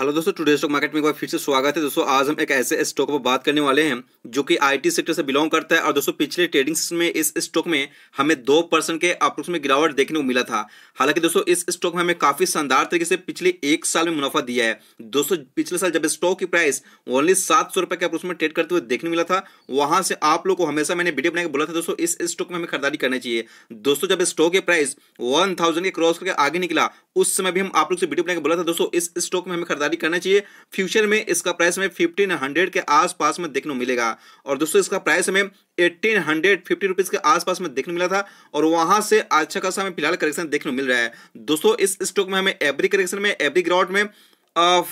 hello दोस्तों today stock market में एक बार फिर से स्वागत है दोस्तों आज हम एक ऐसे स्टॉक पर बात करने वाले हैं जो कि आईटी सेक्टर से बिलोंग करता है और दोस्तों पिछले ट्रेडिंग में इस स्टॉक में हमें दो परसेंट के अप्रोक्स में गिरावट देखने को मिला था हालांकि दोस्तों इस स्टॉक में हमें काफी शानदार तरीके से पिछले एक साल में मुनाफा दिया है दोस्तों पिछले साल जब स्टॉक की प्राइस ओनली सात सौ के अप्रोक्स में ट्रेड करते हुए देखने मिला था वहां से आप लोग को हमेशा मैंने वीडियो बनाकर बोला था दोस्तों इस स्टॉक में हमें खरीदारी करनी चाहिए दोस्तों जब स्टॉक की प्राइस वन के क्रॉस करके आगे निकला उस समय भी हम आप लोग से वीडियो बनाकर बोला था दोस्तों इस स्टॉक में हमें खरीदारी खरीदारी करना चाहिए फ्यूचर में इसका प्राइस हमें फिफ्टीन हंड्रेड के आसपास में देखने को मिलेगा और दोस्तों इसका प्राइस हमें एट्टीन हंड्रेड फिफ्टी रुपीज़ के आसपास में देखने मिला था और वहां से अच्छा खासा हमें फिलहाल करेक्शन देखने को मिल रहा है दोस्तों इस स्टॉक में हमें एवरी करेक्शन में एवरी ग्राउंड में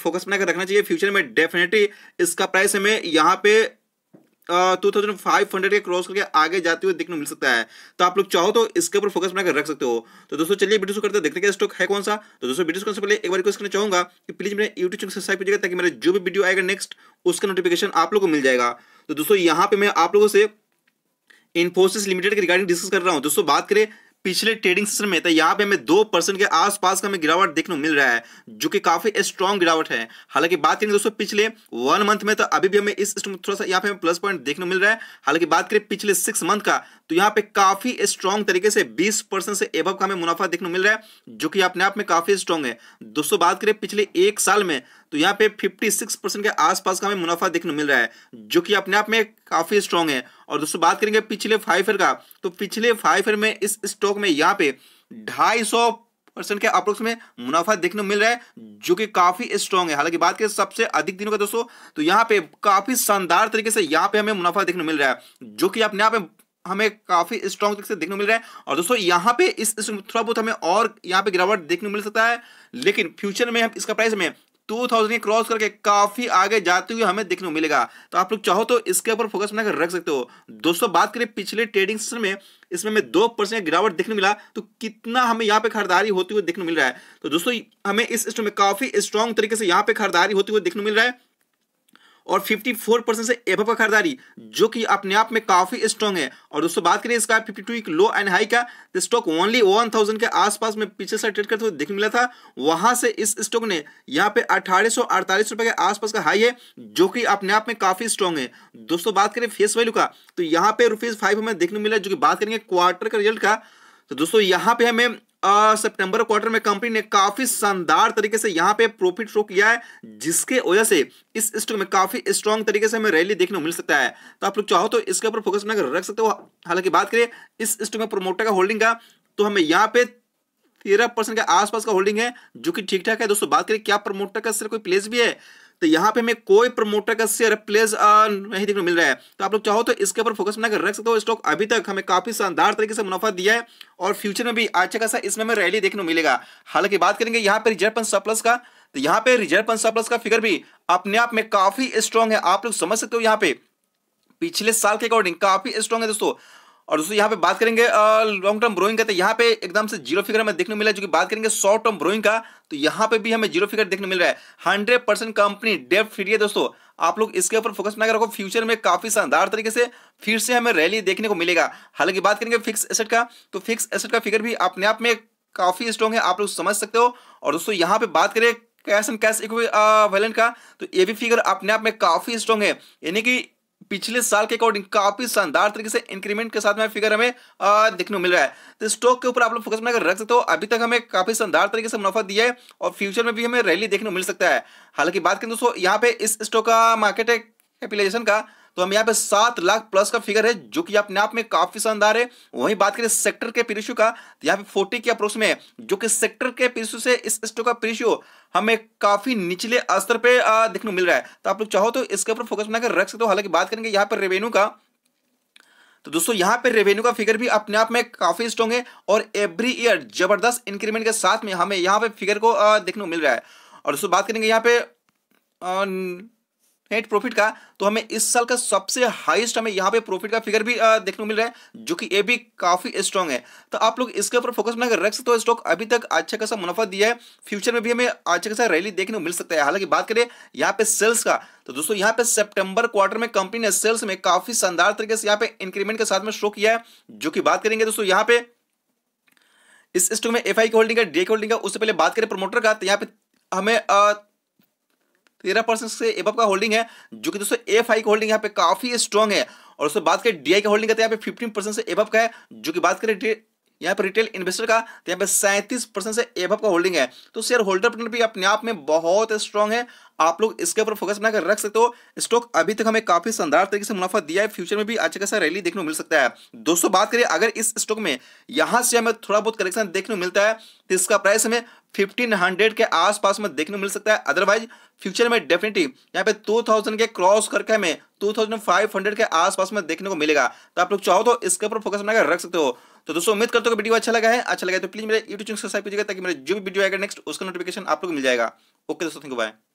फोकस बनाकर रखना चाहिए फ्यूचर में डेफिनेटली इसका प्राइस हमें यहाँ पे टू थाउजेंड फाइव हंड्रेड के क्रॉस करके आगे जाते हुए देखने मिल सकता है तो आप लोग चाहो तो इसके ऊपर फोकस बनाकर रख सकते हो तो दोस्तों चलिए वीडियो करते हैं देखने का स्टॉक है कौन सा तो दोस्तों वीडियो करने से पहले एक बार रिक्वेस्ट करना चाहूंगा कि प्लीज मेरे यूट्यूब चैनल सब्सक्राइब कीजिएगा ताकि मेरा जो भी वीडियो आएगा नेक्स्ट उसका नोटिफिकेशन आप लोग को मिल जाएगा तो दोस्तों यहाँ पे मैं आप लोगों से इन्फोसिस लिमिटेड के रिगार्डिंग डिस्कस कर रहा हूँ दोस्तों बात करें पिछले ट्रेडिंग सेशन में था यहाँ पे हमें दो परसेंट के आसपास का हमें गिरावट देखने को मिल रहा है जो कि काफी स्ट्रॉन्ग गिरावट है हालांकि बात करें दोस्तों पिछले वन मंथ में तो अभी भी हमें इस स्टॉक में थोड़ा सा यहाँ पे हमें प्लस पॉइंट देखने को मिल रहा है हालांकि बात करें पिछले सिक्स मंथ का तो यहाँ पे काफी स्ट्रॉन्ग तरीके से 20 परसेंट से एबव का हमें मुनाफा देखने मिल रहा है जो कि अपने आप में काफी स्ट्रॉन्ग है दोस्तों बात करें पिछले एक साल में तो यहाँ पे 56 परसेंट के आसपास का हमें मुनाफा देखने मिल रहा है जो कि अपने आप में काफी स्ट्रॉन्ग है और दोस्तों बात करेंगे पिछले फाइव ईयर का तो पिछले फाइव ईयर में इस स्टॉक में यहाँ पे ढाई परसेंट के अप्रोक्स में मुनाफा देखने को मिल रहा है जो कि काफी स्ट्रॉन्ग है हालांकि बात करें सबसे अधिक दिनों का दोस्तों तो यहाँ पे काफी शानदार तरीके से यहाँ पे हमें मुनाफा देखने को मिल रहा है जो कि अपने आप में हमें काफी स्ट्रॉन्ग तरीके से देखने को मिल रहा है और दोस्तों यहाँ पे इस, थोड़ा बहुत हमें और यहाँ पे गिरावट देखने को मिल सकता है लेकिन फ्यूचर में हम इसका प्राइस में 2000 के क्रॉस करके काफी आगे जाते हुए हमें देखने को मिलेगा तो आप लोग चाहो तो इसके ऊपर फोकस बनाकर रख सकते हो दोस्तों बात करें पिछले ट्रेडिंग सेशन में इसमें हमें दो परसेंट गिरावट देखने मिला तो कितना हमें यहाँ पे खरीदारी होती हुई देखने मिल रहा है तो दोस्तों हमें इस स्टॉक में काफी स्ट्रॉन्ग तरीके से यहाँ पे खरीदारी होती हुई देखने मिल रहा है और 54 परसेंट से एफ का खरीदारी जो कि अपने आप में काफ़ी स्ट्रॉन्ग है और दोस्तों बात करें इसका 52 टू लो एंड हाई का स्टॉक ओनली 1000 के आसपास में पीछे से ट्रेड करते हुए देखने मिला था वहां से इस स्टॉक ने यहाँ पे अठारह रुपए के आसपास का हाई है जो कि अपने आप में काफ़ी स्ट्रॉन्ग है दोस्तों बात करें फेस वैल्यू का तो यहाँ पे रुपीज़ फाइव हमें देखने मिला जो कि बात करेंगे क्वार्टर का रिजल्ट का तो दोस्तों यहाँ पे हमें सितंबर क्वार्टर में कंपनी ने काफी शानदार तरीके से यहां पे प्रॉफिट शो किया है जिसके वजह से इस स्टॉक में काफी स्ट्रॉन्ग तरीके से हमें रैली देखने को मिल सकता है तो आप लोग चाहो तो इसके ऊपर फोकस बनाकर रख सकते हो हालांकि बात करें इस स्टॉक में प्रोमोटर का होल्डिंग का तो हमें यहाँ पे तेरह परसेंट के आसपास का होल्डिंग है जो कि ठीक ठाक है दोस्तों बात करें क्या प्रोमोटर का सिर्फ कोई प्लेस भी है तो यहाँ पे मैं कोई प्रमोटर का शेयर प्लेस नहीं देखने मिल रहा है तो आप लोग चाहो तो इसके ऊपर फोकस बनाकर रख सकते हो स्टॉक अभी तक हमें काफी शानदार तरीके से मुनाफा दिया है और फ्यूचर में भी अच्छा खासा इसमें हमें रैली देखने को मिलेगा हालांकि बात करेंगे यहाँ पे रिजर्व पंच सरप्लस का तो यहाँ पे रिजर्व पंच सरप्लस का फिगर भी अपने आप में काफी स्ट्रॉन्ग है आप लोग समझ सकते हो यहाँ पे पिछले साल के अकॉर्डिंग काफी स्ट्रॉन्ग है दोस्तों और दोस्तों यहाँ पे बात करेंगे लॉन्ग टर्म ब्रोइंग का तो यहाँ पे एकदम से जीरो फिगर हमें देखने मिला जो कि बात करेंगे शॉर्ट टर्म ब्रोइंग का तो यहाँ पे भी हमें जीरो फिगर देखने मिल रहा है हंड्रेड परसेंट कंपनी डेप्ट फ्री है दोस्तों आप लोग इसके ऊपर फोकस ना करो फ्यूचर में काफी शानदार तरीके से फिर से हमें रैली देखने को मिलेगा हालांकि बात करेंगे फिक्स एसेट का तो फिक्स एसेट का फिगर भी अपने आप में काफी स्ट्रॉन्ग है आप लोग समझ सकते हो और दोस्तों यहाँ पे बात करें cash and cash equivalent का तो ये भी फिगर अपने आप में काफी स्ट्रॉन्ग है यानी कि पिछले साल के अकॉर्डिंग काफी शानदार तरीके से इंक्रीमेंट के साथ में फिगर हमें देखने को मिल रहा है तो स्टॉक के ऊपर आप लोग फोकस बनाकर रख सकते हो अभी तक हमें काफी शानदार तरीके से मुनाफा दिया है और फ्यूचर में भी हमें रैली देखने को मिल सकता है हालांकि बात करें दोस्तों यहाँ पे इस स्टॉक का मार्केट कैपिटलाइजेशन का तो हम यहाँ पे सात लाख प्लस का फिगर है जो कि अपने आप में काफी शानदार है वहीं बात करें सेक्टर के पी का तो यहाँ पे फोर्टी के अप्रोक्स में जो कि सेक्टर के पी से इस स्टॉक का पी हमें काफी निचले स्तर पे देखने को मिल रहा है तो आप लोग चाहो तो इसके ऊपर फोकस बनाकर रख सकते हो हालांकि बात करेंगे यहाँ पर रेवेन्यू का तो दोस्तों यहाँ पे रेवेन्यू का फिगर भी अपने आप में काफी स्ट्रॉन्ग है और एवरी ईयर जबरदस्त इंक्रीमेंट के साथ में हमें यहाँ पे फिगर को देखने को मिल रहा है और दोस्तों बात करेंगे यहाँ पे नेट प्रॉफिट का तो हमें इस साल का सबसे हाईएस्ट हमें यहाँ पे प्रॉफिट का फिगर भी देखने को मिल रहा है जो कि ये भी काफी स्ट्रांग है तो आप लोग इसके ऊपर फोकस बनाकर रख सकते हो स्टॉक अभी तक अच्छा खासा मुनाफा दिया है फ्यूचर में भी हमें अच्छा खासा रैली देखने को मिल सकता है हालांकि बात करें यहाँ पे सेल्स का तो दोस्तों यहाँ पे सेप्टेम्बर क्वार्टर में कंपनी ने सेल्स में काफी शानदार तरीके से यहाँ पे इंक्रीमेंट के साथ में शो किया है जो की बात करेंगे दोस्तों यहाँ पे इस स्टॉक में एफ की होल्डिंग है डी की होल्डिंग है उससे पहले बात करें प्रोमोटर का तो यहाँ पे हमें तेरह परसेंट से एब का होल्डिंग है जो कि दोस्तों एफ आई का होल्डिंग यहाँ पे काफी स्ट्रॉन्ग है और दोस्तों बात करें डी आई का होल्डिंग तो का यहाँ पे फिफ्टीन परसेंट से एब का है जो कि बात करें यहाँ पे रिटेल इन्वेस्टर का तो यहाँ पे सैंतीस परसेंट से एब का होल्डिंग है तो शेयर होल्डर पर भी अपने आप में बहुत स्ट्रॉन्ग है आप लोग इसके ऊपर फोकस बनाकर रख सकते हो स्टॉक अभी तक हमें काफी शानदार तरीके से मुनाफा दिया है फ्यूचर में भी अच्छा खासा रैली देखने को मिल सकता है दोस्तों बात करें अगर इस स्टॉक में यहाँ से हमें थोड़ा बहुत करेक्शन देखने को मिलता है तो इसका प्राइस हमें फिफ्टीन के आसपास में देखने को मिल सकता है अदरवाइज फ्यूचर में डेफिनेटली यहाँ पे 2000 के क्रॉस करके हमें 2500 के आसपास में देखने को मिलेगा तो आप लोग चाहो तो इसके ऊपर फोकस बनाकर रख सकते हो तो दोस्तों उम्मीद करते हो कि वीडियो अच्छा लगा है अच्छा लगा तो प्लीज मेरे यूट्यूब चैनल सब्सक्राइब कीजिएगा ताकि मेरे जो भी वीडियो आएगा नेक्स्ट उसका नोटिफिकेशन आप लोग मिल जाएगा ओके दोस्तों थैंक यू बाय